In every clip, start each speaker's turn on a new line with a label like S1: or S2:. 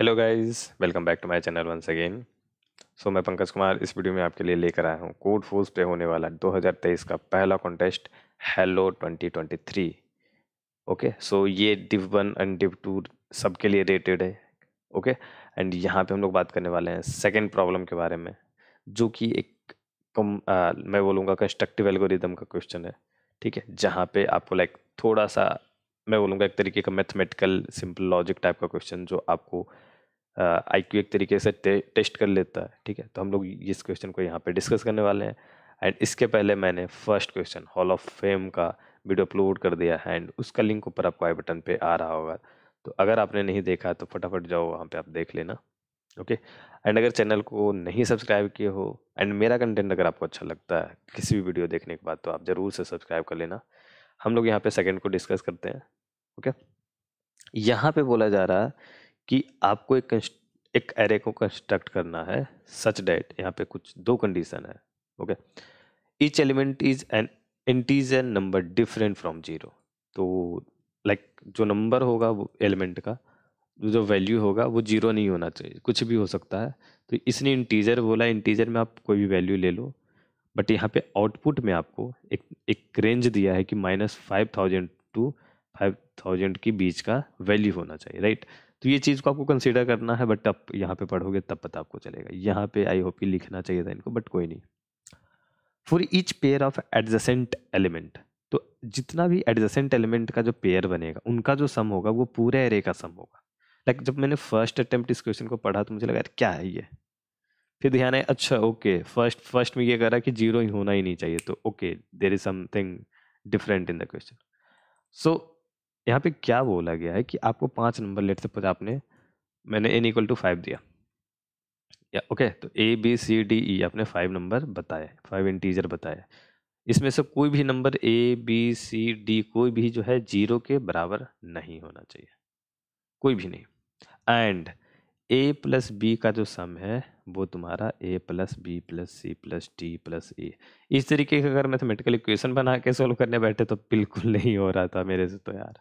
S1: Hello guys welcome back to my channel once again so मैं पंकज कुमार इस video में आपके लिए लेकर आया हूँ कोड फोर्स पे होने वाला 2023 का पहला कॉन्टेस्ट हेलो 2023 ओके सो ये div one and div two सबके लिए रेटेड है ओके एंड यहाँ पे हम लोग बात करने वाले हैं सेकेंड प्रॉब्लम के बारे में जो कि एक कम आ, मैं बोलूँगा कंस्ट्रक्टिव एल्गोरिदम का क्वेश्चन है ठीक है जहाँ पे आपको लाइक थोड़ा सा मैं बोलूँगा एक तरीके का मैथमेटिकल सिंपल लॉजिक टाइप का क्वेश्चन जो आपको आई क्यू एक तरीके से टे, टेस्ट कर लेता है ठीक है तो हम लोग इस क्वेश्चन को यहाँ पे डिस्कस करने वाले हैं एंड इसके पहले मैंने first question hall of fame का वीडियो अपलोड कर दिया है एंड उसका लिंक ऊपर आपको आई बटन पे आ रहा होगा तो अगर आपने नहीं देखा तो फटाफट जाओ वहाँ पे आप देख लेना ओके एंड अगर चैनल को नहीं सब्सक्राइब किए हो एंड मेरा कंटेंट अगर आपको अच्छा लगता है किसी भी वीडियो देखने के बाद तो आप ज़रूर से सब्सक्राइब कर लेना हम लोग यहाँ पे सेकंड को डिस्कस करते हैं ओके यहाँ पे बोला जा रहा है कि आपको एक एक एरे को कंस्ट्रक्ट करना है सच डेट यहाँ पे कुछ दो कंडीशन है okay each element is an integer number different from zero तो लाइक like, जो नंबर होगा वो एलिमेंट का जो वैल्यू होगा वो जीरो नहीं होना चाहिए कुछ भी हो सकता है तो इसने इंटीजर बोला इंटीजर में आप कोई भी वैल्यू ले लो बट यहाँ पे आउटपुट में आपको एक एक रेंज दिया है कि minus five thousand to five thousand के बीच का वैल्यू होना चाहिए राइट right? तो ये चीज़ को आपको कंसिडर करना है बट आप यहाँ पे पढ़ोगे तब पता आपको चलेगा यहाँ पे आई होप कि लिखना चाहिए था इनको बट कोई नहीं for each pair of adjacent element तो जितना भी एडजसेंट एलिमेंट का जो पेयर बनेगा उनका जो सम होगा वो पूरे एरे का सम होगा लाइक जब मैंने फर्स्ट अटेम्प्ट इस क्वेश्चन को पढ़ा तो मुझे लगा यार क्या है ये फिर ध्यान है अच्छा ओके फर्स्ट फर्स्ट में ये रहा है कि जीरो ही होना ही नहीं चाहिए तो okay there is something different in the question so यहाँ पे क्या बोला गया है कि आपको पांच नंबर लेट सपोज आपने मैंने एन इक्वल टू फाइव दिया या ओके तो ए बी सी डी ई आपने फाइव नंबर बताए फाइव इंटीजर बताया इसमें से कोई भी number A B C D कोई भी जो है जीरो के बराबर नहीं होना चाहिए कोई भी नहीं एंड ए प्लस बी का जो सम है वो तुम्हारा A plus B plus C plus D plus A इस तरीके का अगर मैथमेटिकल इक्वेशन बना के सोल्व करने बैठे तो बिल्कुल नहीं हो रहा था मेरे से तो यार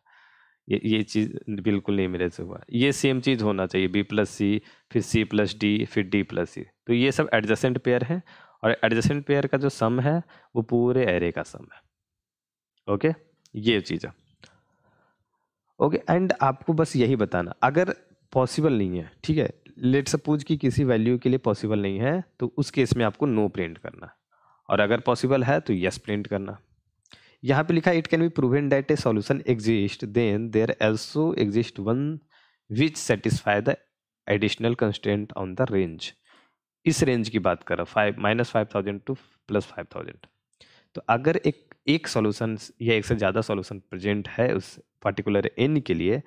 S1: ये ये चीज़ बिल्कुल नहीं मेरे से हुआ ये सेम चीज़ होना चाहिए बी प्लस सी फिर सी प्लस डी फिर डी प्लस सी तो ये सब एडजस्टेंट पेयर हैं और एडजस्टेंट पेयर का जो सम है वो पूरे एरे का सम है ओके ये चीज़ ओके एंड आपको बस यही बताना अगर पॉसिबल नहीं है ठीक है लेट सपोज की किसी वैल्यू के लिए पॉसिबल नहीं है तो उस केस में आपको नो प्रिंट करना और अगर पॉसिबल है तो यस प्रिंट करना यहाँ पे लिखा it can be proven that a solution exist then there also exist one which satisfy the additional constant on the range इस रेंज की बात करो five minus five thousand to plus five thousand तो अगर एक एक सॉल्यूशन या एक से ज़्यादा सॉल्यूशन प्रेजेंट है उस पर्टिकुलर एन के लिए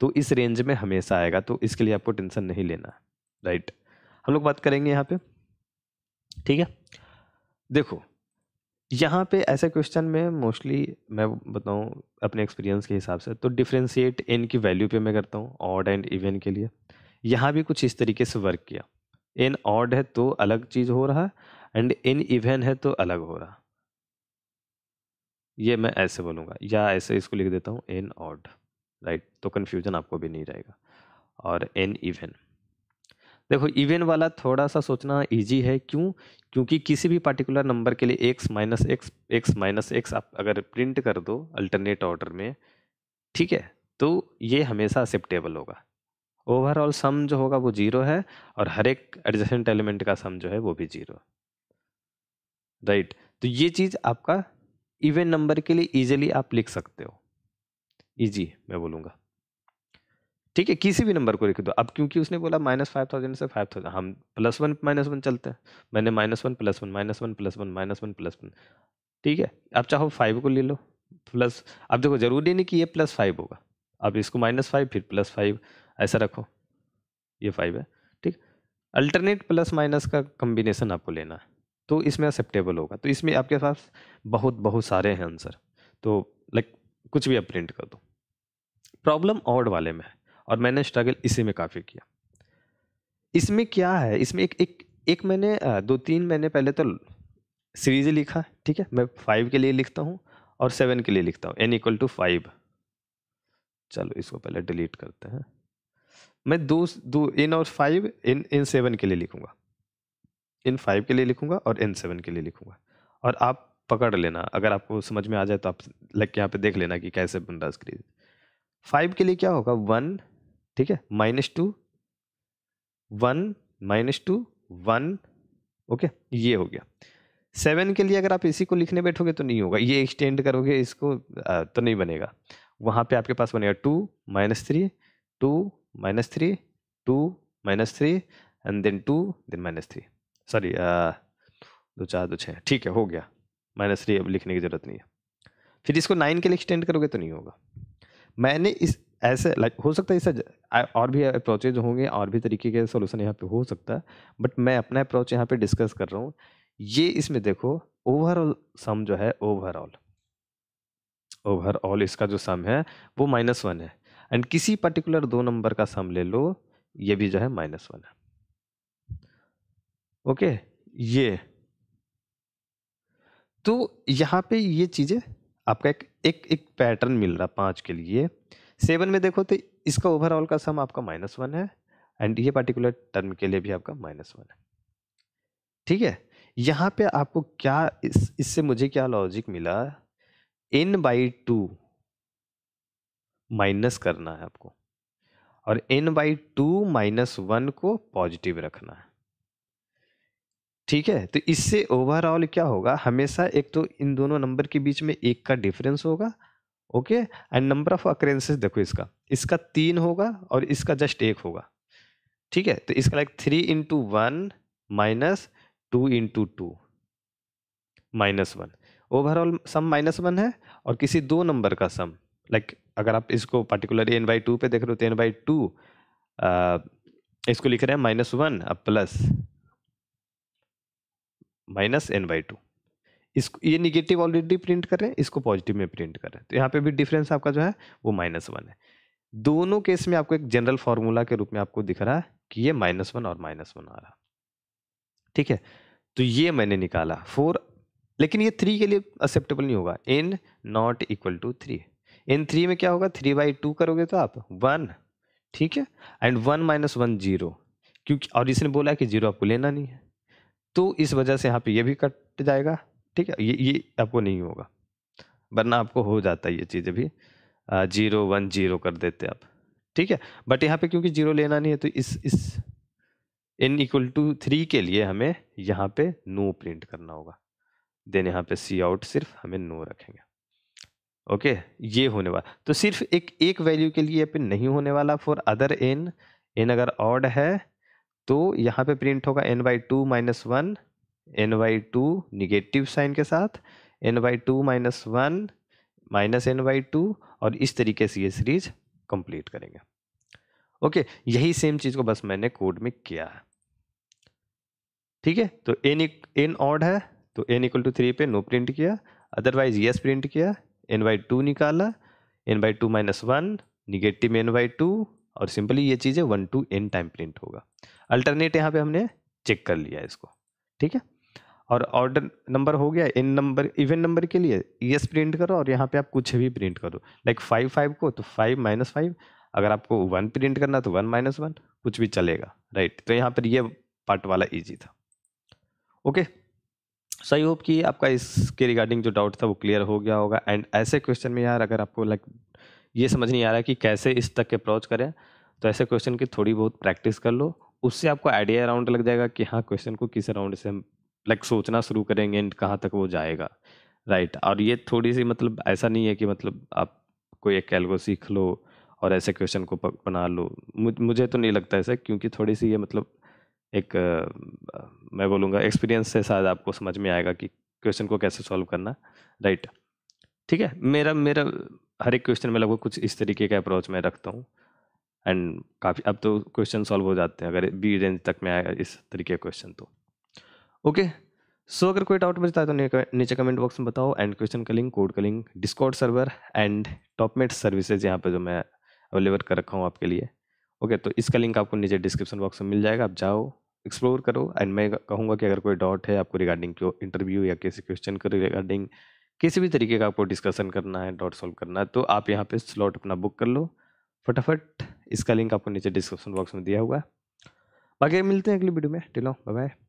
S1: तो इस रेंज में हमेशा आएगा तो इसके लिए आपको टेंशन नहीं लेना राइट right? हम लोग बात करेंगे यहाँ पे ठीक है देखो यहाँ पे ऐसे क्वेश्चन में मोस्टली मैं बताऊँ अपने एक्सपीरियंस के हिसाब से तो डिफ्रेंशिएट एन की वैल्यू पे मैं करता हूँ ऑड एंड इवन के लिए यहाँ भी कुछ इस तरीके से वर्क किया एन ऑड है तो अलग चीज़ हो रहा है एंड एन इवेन है तो अलग हो रहा ये मैं ऐसे बोलूँगा या ऐसे इसको लिख देता हूँ एन ऑड राइट तो कन्फ्यूजन आपको भी नहीं रहेगा और एन इवेंट देखो इवन वाला थोड़ा सा सोचना इजी है क्यों क्योंकि किसी भी पार्टिकुलर नंबर के लिए X minus X X minus X आप अगर प्रिंट कर दो अल्टरनेट ऑर्डर में ठीक है तो ये हमेशा एक्सेप्टेबल होगा ओवरऑल सम जो होगा वो जीरो है और हर एक एडजस्टेंट एलिमेंट का सम जो है वो भी जीरो राइट right. तो ये चीज़ आपका इवेंट नंबर के लिए इजीली आप लिख सकते हो इजी मैं बोलूँगा ठीक है किसी भी नंबर को लिख दो अब क्योंकि उसने बोला माइनस फाइव थाउजेंड से फाइव थाउजेंड हम प्लस वन माइनस वन चलते हैं मैंने minus one plus one minus one plus one minus one plus one ठीक है अब चाहो फाइव को ले लो प्लस अब देखो जरूरी नहीं कि ये प्लस फाइव होगा अब इसको माइनस फाइव फिर प्लस फाइव ऐसा रखो ये फाइव है ठीक अल्टरनेट प्लस माइनस का कम्बिनेसन आपको लेना है तो इसमें एक्सेप्टेबल होगा तो इसमें आपके पास बहुत बहुत सारे हैं आंसर तो लाइक कुछ भी आप प्रिंट कर दो प्रॉब्लम ऑड वाले में है और मैंने स्ट्रगल इसी में काफ़ी किया इसमें क्या है इसमें एक एक एक मैंने दो तीन महीने पहले तो सीरीज लिखा ठीक है मैं फाइव के लिए लिखता हूँ और सेवन के लिए लिखता हूँ एन इक्वल टू फाइव चलो इसको पहले डिलीट करते हैं मैं दो दो इन और फाइव इन इन सेवन के लिए लिखूँगा इन फाइव के लिए लिखूँगा और इन सेवन के लिए लिखूँगा और आप पकड़ लेना अगर आपको समझ में आ जाए तो आप लग के यहाँ पे देख लेना कि कैसे बन रहा स्क्रीन फाइव के लिए क्या होगा वन ठीक है minus two one minus two one okay ये हो गया सेवन के लिए अगर आप इसी को लिखने बैठोगे तो नहीं होगा ये एक्सटेंड करोगे इसको तो नहीं बनेगा वहाँ पे आपके पास बनेगा two minus three two minus three two minus three and then two then minus three sorry दो चार दो छः ठीक है हो गया माइनस थ्री अब लिखने की ज़रूरत नहीं है फिर इसको नाइन के लिए एक्सटेंड करोगे तो नहीं होगा मैंने इस ऐसे लाइक हो सकता है इससे और भी अप्रोचेज होंगे और भी तरीके के सोल्यूशन यहाँ पे हो सकता है बट मैं अपना अप्रोच यहाँ पे डिस्कस कर रहा हूँ ये इसमें देखो ओवरऑल सम जो है ओवरऑल ओवरऑल इसका जो सम है वो माइनस वन है एंड किसी पर्टिकुलर दो नंबर का सम ले लो ये भी जो है माइनस वन है ओके okay, ये तो यहाँ पे ये चीज़ें आपका एक एक एक पैटर्न मिल रहा पांच के लिए सेवन में देखो तो इसका ओवरऑल का सम आपका माइनस वन है एंड ये पर्टिकुलर टर्म के लिए भी आपका माइनस वन है ठीक है यहाँ पे आपको क्या इस इससे मुझे क्या लॉजिक मिला एन बाई टू माइनस करना है आपको और N by two minus one को पॉजिटिव रखना है ठीक है तो इससे ओवरऑल क्या होगा हमेशा एक तो इन दोनों नंबर के बीच में एक का डिफरेंस होगा okay and number of occurrences देखो इसका इसका तीन होगा और इसका जस्ट एक होगा ठीक है तो इसका like three into one minus two into two minus one overall sum minus one है और किसी दो नंबर का सम लाइक like, अगर आप इसको पर्टिकुलर एन बाई टू पर देख रहे हो तो एन बाई टू इसको लिख रहे हैं माइनस वन अब plus minus N by two इसको ये निगेटिव ऑलरेडी प्रिंट करें इसको पॉजिटिव में प्रिंट करें तो यहाँ पे भी डिफरेंस आपका जो है वो माइनस वन है दोनों केस में आपको एक जनरल फार्मूला के रूप में आपको दिख रहा है कि ये माइनस वन और माइनस वन आ रहा ठीक है तो ये मैंने निकाला फोर लेकिन ये थ्री के लिए एक्सेप्टेबल नहीं होगा N not equal to three N three में क्या होगा थ्री बाई टू करोगे तो आप वन ठीक है and one minus one zero क्योंकि और इसने बोला है कि जीरो आपको लेना नहीं है तो इस वजह से यहाँ पे ये भी कट जाएगा ठीक है ये ये आपको नहीं होगा वरना आपको हो जाता है ये चीज़ें भी जीरो वन जीरो कर देते आप ठीक है बट यहाँ पे क्योंकि जीरो लेना नहीं है तो इस इस एन इक्वल टू थ्री के लिए हमें यहाँ पे नो प्रिंट करना होगा देन यहाँ पे सी आउट सिर्फ हमें नो रखेंगे ओके ये होने वाला तो सिर्फ एक एक वैल्यू के लिए पे नहीं होने वाला फॉर अदर एन एन अगर ऑड है तो यहाँ पे प्रिंट होगा N by two minus one N by two negative sign के साथ N by two minus one minus N by two और इस तरीके से ये सीरीज कंप्लीट करेंगे ओके यही सेम चीज़ को बस मैंने कोड में किया है ठीक है तो एन एन ऑड है तो एन इक्वल टू थ्री पे नो प्रिंट किया अदरवाइज यस प्रिंट किया एन वाई टू निकाला N by two minus one negative N by two और सिंपली ये चीज़ है one two N time print होगा अल्टरनेट यहाँ पे हमने चेक कर लिया इसको ठीक है और ऑर्डर नंबर हो गया इन नंबर इवन नंबर के लिए यस प्रिंट करो और यहाँ पे आप कुछ भी प्रिंट करो लाइक फाइव फाइव को तो फाइव माइनस फाइव अगर आपको वन प्रिंट करना तो वन माइनस वन कुछ भी चलेगा राइट तो यहाँ पर ये पार्ट वाला ईजी था ओके सो आई होप कि आपका इसके रिगार्डिंग जो डाउट था वो क्लियर हो गया होगा एंड ऐसे क्वेश्चन में यार अगर आपको लाइक ये समझ नहीं आ रहा कि कैसे इस तक अप्रोच करें तो ऐसे क्वेश्चन की थोड़ी बहुत प्रैक्टिस कर लो उससे आपको आइडिया राउंड लग जाएगा कि हाँ क्वेश्चन को किस राउंड से हम लाइक सोचना शुरू करेंगे एंड कहाँ तक वो जाएगा राइट और ये थोड़ी सी मतलब ऐसा नहीं है कि मतलब आप कोई एक एल्गो सीख लो और ऐसे क्वेश्चन को बना लो मुझे तो नहीं लगता ऐसा क्योंकि थोड़ी सी ये मतलब एक मैं बोलूँगा एक्सपीरियंस से शायद आपको समझ में आएगा कि क्वेश्चन को कैसे सॉल्व करना राइट ठीक है मेरा मेरा हर एक क्वेश्चन में लगभग कुछ इस तरीके का अप्रोच मैं रखता हूँ एंड काफ़ी अब तो क्वेश्चन सॉल्व हो जाते हैं अगर बी रेंज तक में आएगा इस तरीके का क्वेश्चन तो ओके सो so, अगर कोई डाउट बचता है तो नीचे कमेंट बॉक्स में बताओ एंड क्वेश्चन का लिंक कोड का link Discord server and Topmate services यहाँ पे जो मैं अवेलेबल कर रखा हूँ आपके लिए ओके okay, तो इसका लिंक आपको नीचे डिस्क्रिप्शन बॉक्स में मिल जाएगा आप जाओ एक्सप्लोर करो एंड मैं कहूँगा कि अगर कोई डाउट है आपको रिगार्डिंग क्यों इंटरव्यू या किसी क्वेश्चन के रिगार्डिंग किसी भी तरीके का आपको डिस्कशन करना है डाउट सॉल्व करना है तो आप यहाँ पे स्लॉट अपना बुक कर लो फटाफट इसका लिंक आपको नीचे डिस्क्रिप्शन बॉक्स में दिया हुआ है बाकी मिलते हैं अगली वीडियो में टिलो बाय बाय